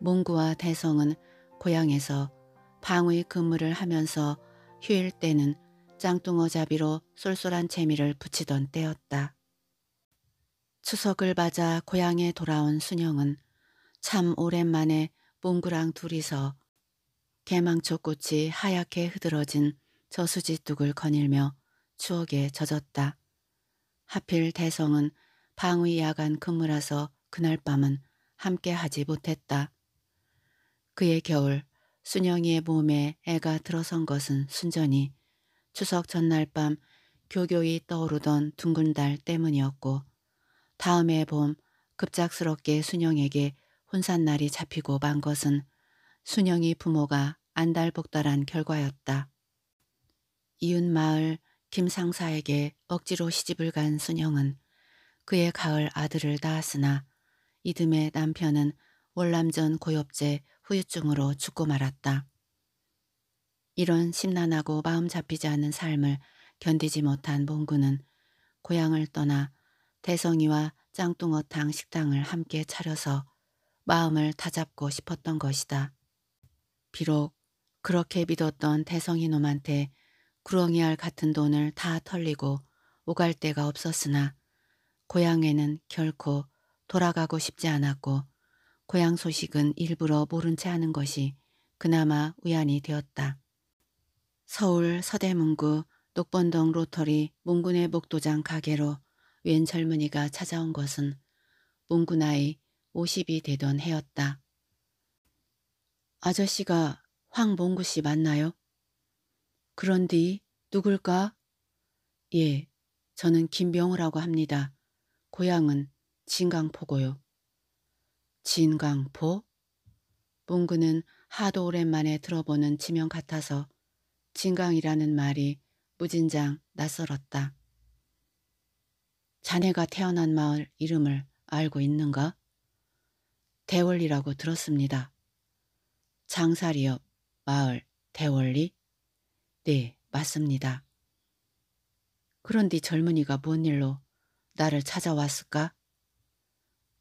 몽구와 대성은 고향에서 방위 근무를 하면서 휴일 때는 짱뚱어잡이로 쏠쏠한 재미를 붙이던 때였다. 추석을 맞아 고향에 돌아온 순영은 참 오랜만에 몽구랑 둘이서 개망초꽃이 하얗게 흐드러진 저수지뚝을 거닐며 추억에 젖었다. 하필 대성은 방위 야간 근무라서 그날 밤은 함께 하지 못했다. 그해 겨울 순영이의 몸에 애가 들어선 것은 순전히 추석 전날 밤 교교히 떠오르던 둥근 달 때문이었고 다음해 봄 급작스럽게 순영에게 혼삿날이 잡히고 만 것은 순영이 부모가 안달복달한 결과였다. 이웃 마을 김상사에게 억지로 시집을 간 순영은 그의 가을 아들을 낳았으나 이듬해 남편은 월남전 고엽제 후유증으로 죽고 말았다. 이런 심란하고 마음 잡히지 않은 삶을 견디지 못한 봉구는 고향을 떠나 대성이와 짱뚱어탕 식당을 함께 차려서 마음을 다잡고 싶었던 것이다. 비록 그렇게 믿었던 대성이 놈한테 구렁이알 같은 돈을 다 털리고 오갈 데가 없었으나 고향에는 결코 돌아가고 싶지 않았고 고향 소식은 일부러 모른 채 하는 것이 그나마 우연이 되었다. 서울 서대문구 녹번동 로터리 문군의 목도장 가게로 웬 젊은이가 찾아온 것은 문군나이 50이 되던 해였다. 아저씨가 황봉구씨 맞나요? 그런디 누굴까? 예, 저는 김병우라고 합니다. 고향은 진강포고요. 진강포? 뭉그는 하도 오랜만에 들어보는 지명 같아서 진강이라는 말이 무진장 낯설었다. 자네가 태어난 마을 이름을 알고 있는가? 대월리라고 들었습니다. 장사리요 마을 대월리? 네, 맞습니다. 그런데 젊은이가 뭔 일로 나를 찾아왔을까?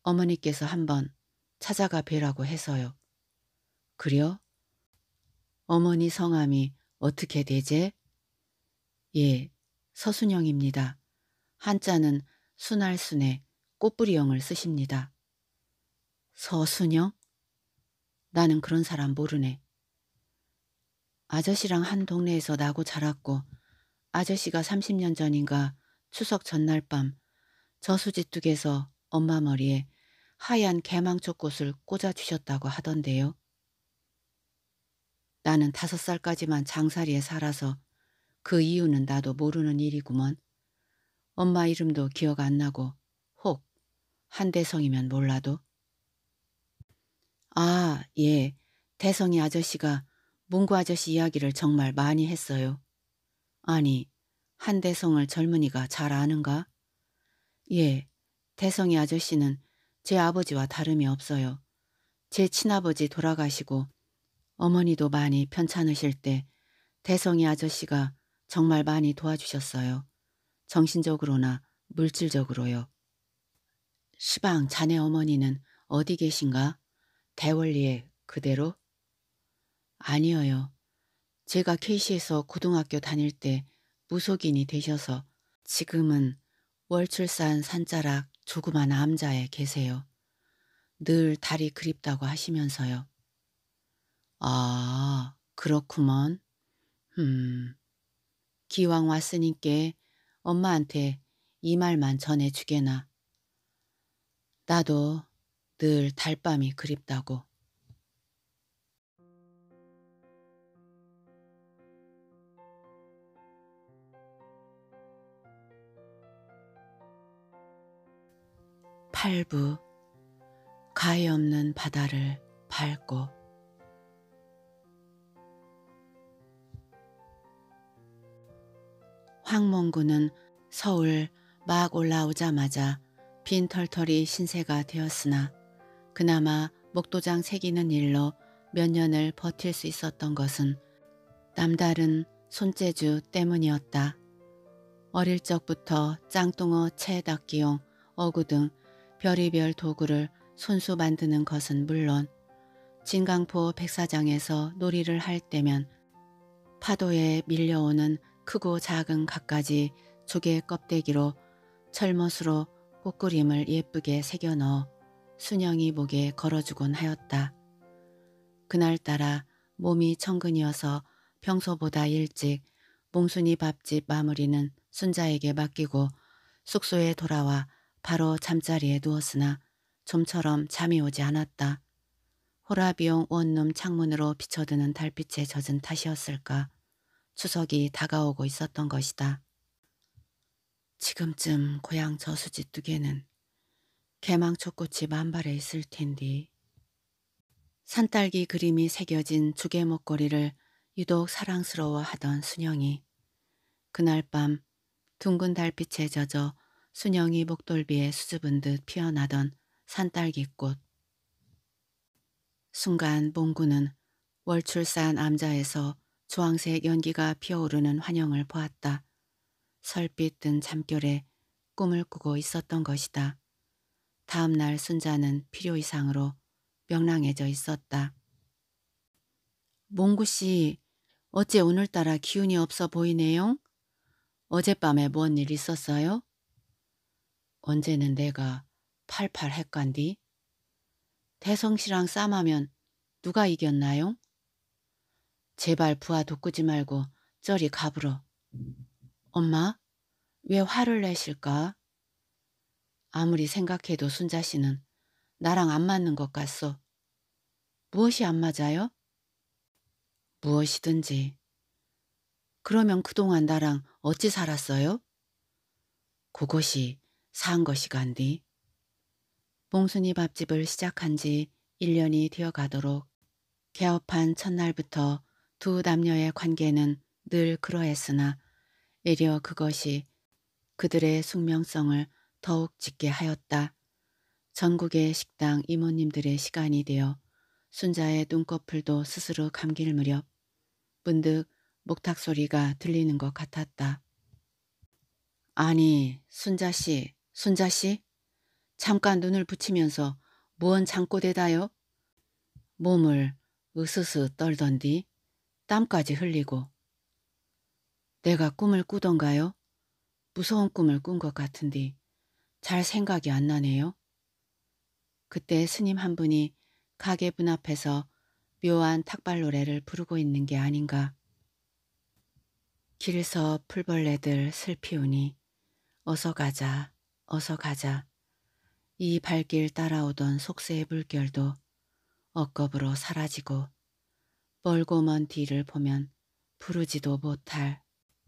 어머니께서 한번 찾아가 뵈라고 해서요. 그려? 어머니 성함이 어떻게 되제? 예, 서순영입니다. 한자는 순할순에 꽃뿌리영을 쓰십니다. 서순영? 나는 그런 사람 모르네. 아저씨랑 한 동네에서 나고 자랐고 아저씨가 30년 전인가 추석 전날 밤 저수지 뚝에서 엄마 머리에 하얀 개망초꽃을 꽂아주셨다고 하던데요. 나는 다섯 살까지만 장사리에 살아서 그 이유는 나도 모르는 일이구먼. 엄마 이름도 기억 안 나고 혹 한대성이면 몰라도. 아, 예. 대성이 아저씨가 문구 아저씨 이야기를 정말 많이 했어요. 아니, 한대성을 젊은이가 잘 아는가? 예, 대성이 아저씨는 제 아버지와 다름이 없어요. 제 친아버지 돌아가시고 어머니도 많이 편찮으실 때 대성이 아저씨가 정말 많이 도와주셨어요. 정신적으로나 물질적으로요. 시방 자네 어머니는 어디 계신가? 대월리에 그대로? 아니어요. 제가 케이시에서 고등학교 다닐 때 무속인이 되셔서 지금은 월출산 산자락 조그만 암자에 계세요. 늘 달이 그립다고 하시면서요. 아, 그렇구먼. 음, 기왕 왔으니께 엄마한테 이 말만 전해주게나. 나도 늘 달밤이 그립다고. 팔부 가에 없는 바다를 밟고 황몽구는 서울 막 올라오자마자 빈털털이 신세가 되었으나 그나마 목도장 새기는 일로 몇 년을 버틸 수 있었던 것은 남다른 손재주 때문이었다. 어릴 적부터 짱뚱어, 채닭기용, 어구 등 별의별 도구를 손수 만드는 것은 물론 진강포 백사장에서 놀이를 할 때면 파도에 밀려오는 크고 작은 각가지 조개 껍데기로 철못으로 꽃그림을 예쁘게 새겨 넣어 순영이 목에 걸어주곤 하였다. 그날따라 몸이 천근이어서 평소보다 일찍 몽순이 밥집 마무리는 순자에게 맡기고 숙소에 돌아와 바로 잠자리에 누웠으나 좀처럼 잠이 오지 않았다. 호라비용 원룸 창문으로 비춰드는 달빛에 젖은 탓이었을까. 추석이 다가오고 있었던 것이다. 지금쯤 고향 저수지 뚜에는 개망초꽃이 만발해 있을 텐디. 산딸기 그림이 새겨진 주개 목걸이를 유독 사랑스러워하던 순영이 그날 밤 둥근 달빛에 젖어 순영이 목돌비에 수줍은 듯 피어나던 산딸기꽃. 순간 봉구는 월출산 암자에서 주황색 연기가 피어오르는 환영을 보았다. 설빛 든 잠결에 꿈을 꾸고 있었던 것이다. 다음 날 순자는 필요 이상으로 명랑해져 있었다. 몽구 씨, 어째 오늘따라 기운이 없어 보이네요? 어젯밤에 뭔 일 있었어요? 언제는 내가 팔팔 했간디? 대성씨랑 싸하면 누가 이겼나요? 제발 부하 돋구지 말고 저리 가불어. 엄마, 왜 화를 내실까? 아무리 생각해도 순자 씨는 나랑 안 맞는 것 같소. 무엇이 안 맞아요? 무엇이든지. 그러면 그동안 나랑 어찌 살았어요? 그것이 산 것이간디. 봉순이 밥집을 시작한 지 1년이 되어가도록 개업한 첫날부터 두 남녀의 관계는 늘 그러했으나 이려 그것이 그들의 숙명성을 더욱 짙게 하였다. 전국의 식당 이모님들의 시간이 되어 순자의 눈꺼풀도 스스로 감길 무렵 문득 목탁 소리가 들리는 것 같았다. 아니 순자씨 순자씨 잠깐 눈을 붙이면서 무언 잠꼬대다요? 몸을 으스스 떨던 뒤 땀까지 흘리고 내가 꿈을 꾸던가요? 무서운 꿈을 꾼 것 같은데 잘 생각이 안 나네요. 그때 스님 한 분이 가게 문 앞에서 묘한 탁발 노래를 부르고 있는 게 아닌가. 길서 풀벌레들 슬피우니 어서 가자 어서 가자. 이 발길 따라오던 속세의 불결도 억겁으로 사라지고 멀고 먼 뒤를 보면 부르지도 못할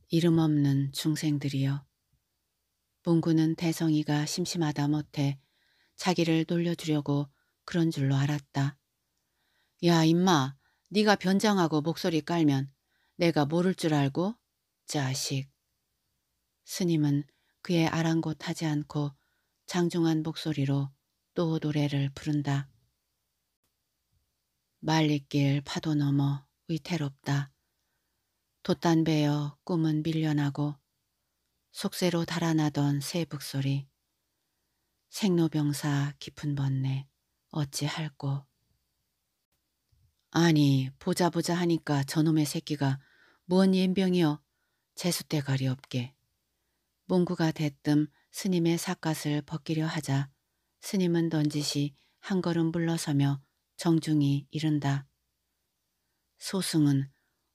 이름 없는 중생들이여. 문구는 대성이가 심심하다 못해 자기를 놀려주려고 그런 줄로 알았다. 야 임마 네가 변장하고 목소리 깔면 내가 모를 줄 알고? 자식. 스님은 그의 아랑곳하지 않고 장중한 목소리로 또 노래를 부른다. 말리길 파도 넘어 위태롭다. 돛단 배여 꿈은 밀려나고 속세로 달아나던 새북소리. 생로병사 깊은 번뇌 어찌할꼬. 아니 보자 보자 하니까 저놈의 새끼가 무언 연병이여 재수대가리 없게 문구가 대뜸 스님의 삿갓을 벗기려 하자 스님은 던지시 한 걸음 물러서며 정중히 이른다. 소승은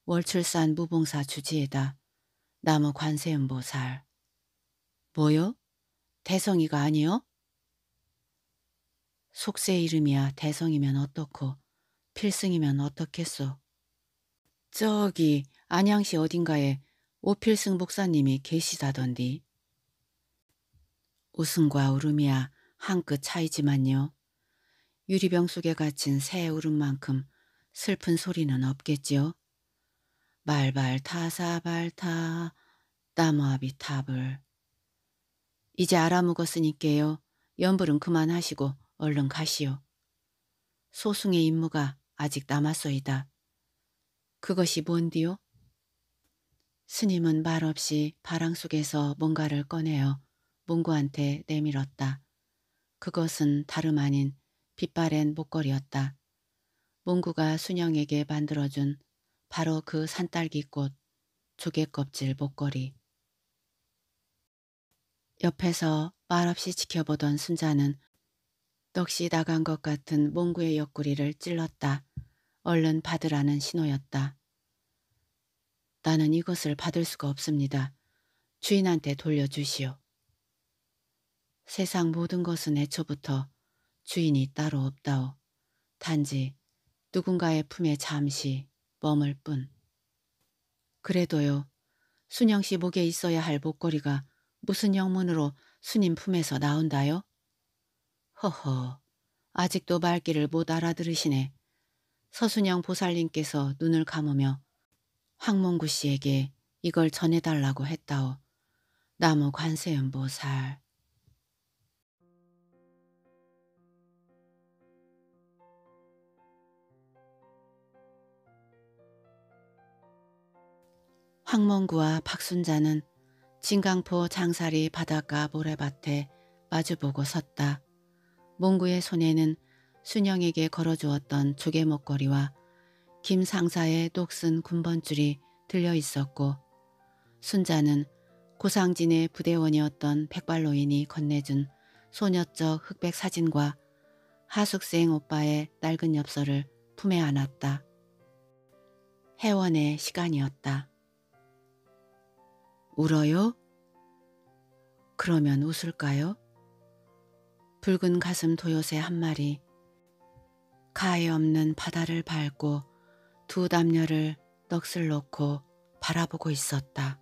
월출산 무봉사 주지에다 나무 관세음보살. 뭐요? 대성이가 아니요? 속세 이름이야 대성이면 어떻고 필승이면 어떻겠소. 저기 안양시 어딘가에 오필승 목사님이 계시다던디. 웃음과 울음이야 한 끗 차이지만요. 유리병 속에 갇힌 새 울음만큼 슬픈 소리는 없겠지요. 말발 타사발타 따마비탑을. 이제 알아먹었으니께요. 연불은 그만하시고 얼른 가시오. 소승의 임무가 아직 남았소이다. 그것이 뭔디요? 스님은 말없이 바랑 속에서 뭔가를 꺼내어 문구한테 내밀었다. 그것은 다름 아닌 빛바랜 목걸이였다. 몽구가 순영에게 만들어준 바로 그 산딸기꽃 조개껍질 목걸이. 옆에서 말없이 지켜보던 순자는 넋이 나간 것 같은 몽구의 옆구리를 찔렀다. 얼른 받으라는 신호였다. 나는 이것을 받을 수가 없습니다. 주인한테 돌려주시오. 세상 모든 것은 애초부터 주인이 따로 없다오. 단지 누군가의 품에 잠시 머물 뿐. 그래도요. 순영 씨 목에 있어야 할 목걸이가 무슨 영문으로 순님 품에서 나온다요? 허허, 아직도 말귀를 못 알아들으시네. 서순영 보살님께서 눈을 감으며 황몽구 씨에게 이걸 전해달라고 했다오. 나무 관세음보살. 황몽구와 박순자는 진강포 장사리 바닷가 모래밭에 마주보고 섰다. 몽구의 손에는 순영에게 걸어주었던 조개 목걸이와 김 상사의 똑쓴 군번줄이 들려 있었고 순자는 고상진의 부대원이었던 백발로인이 건네준 소녀적 흑백 사진과 하숙생 오빠의 낡은 엽서를 품에 안았다. 해원의 시간이었다. 울어요? 그러면 웃을까요? 붉은 가슴 도요새 한 마리 가에 없는 바다를 밟고 두 남녀를 넋을 놓고 바라보고 있었다.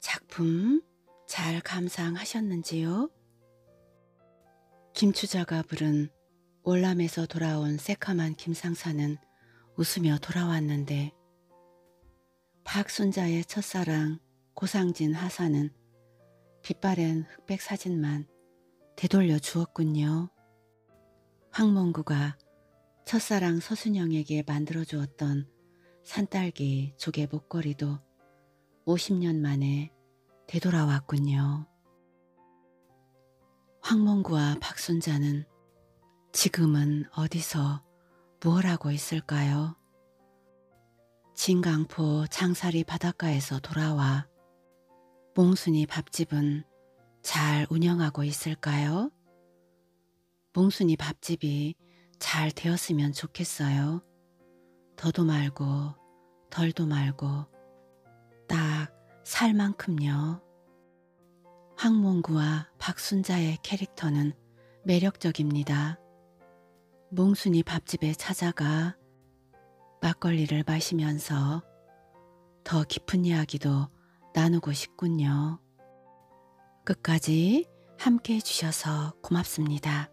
작품 잘 감상하셨는지요? 김추자가 부른 월남에서 돌아온 새카만 김상사는 웃으며 돌아왔는데 박순자의 첫사랑 고상진 하사는 빛바랜 흑백 사진만 되돌려 주었군요. 황몽구가 첫사랑 서순영에게 만들어 주었던 산딸기 조개 목걸이도 50년 만에 되돌아왔군요. 황몽구와 박순자는 지금은 어디서 뭘 하고 있을까요? 진강포 창살이 바닷가에서 돌아와 몽순이 밥집은 잘 운영하고 있을까요? 몽순이 밥집이 잘 되었으면 좋겠어요. 더도 말고 덜도 말고 딱 살만큼요. 황몽구와 박순자의 캐릭터는 매력적입니다. 몽순이 밥집에 찾아가 막걸리를 마시면서 더 깊은 이야기도 나누고 싶군요. 끝까지 함께 해주셔서 고맙습니다.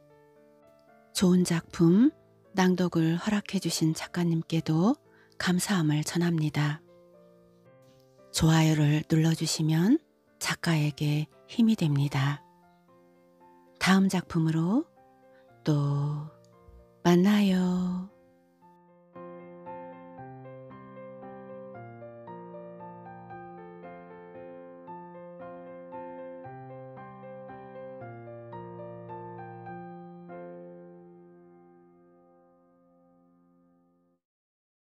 좋은 작품, 낭독을 허락해주신 작가님께도 감사함을 전합니다. 좋아요를 눌러주시면 작가에게 힘이 됩니다. 다음 작품으로 또 만나요.